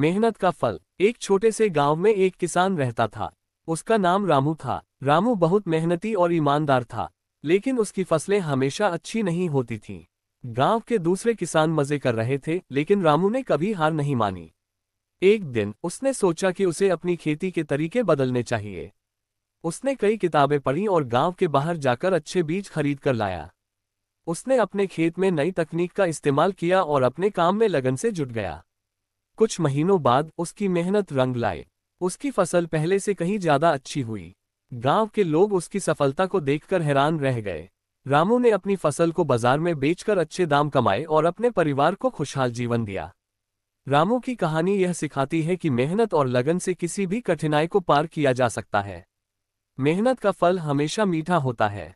मेहनत का फल एक छोटे से गांव में एक किसान रहता था उसका नाम रामू था रामू बहुत मेहनती और ईमानदार था लेकिन उसकी फसलें हमेशा अच्छी नहीं होती थीं। गांव के दूसरे किसान मजे कर रहे थे लेकिन रामू ने कभी हार नहीं मानी एक दिन उसने सोचा कि उसे अपनी खेती के तरीके बदलने चाहिए उसने कई किताबें पढ़ी और गांव के बाहर जाकर अच्छे बीज खरीद कर लाया उसने अपने खेत में नई तकनीक का इस्तेमाल किया और अपने काम में लगन से जुट गया कुछ महीनों बाद उसकी मेहनत रंग लाए उसकी फसल पहले से कहीं ज्यादा अच्छी हुई गांव के लोग उसकी सफलता को देखकर हैरान रह गए रामू ने अपनी फसल को बाजार में बेचकर अच्छे दाम कमाए और अपने परिवार को खुशहाल जीवन दिया रामू की कहानी यह सिखाती है कि मेहनत और लगन से किसी भी कठिनाई को पार किया जा सकता है मेहनत का फल हमेशा मीठा होता है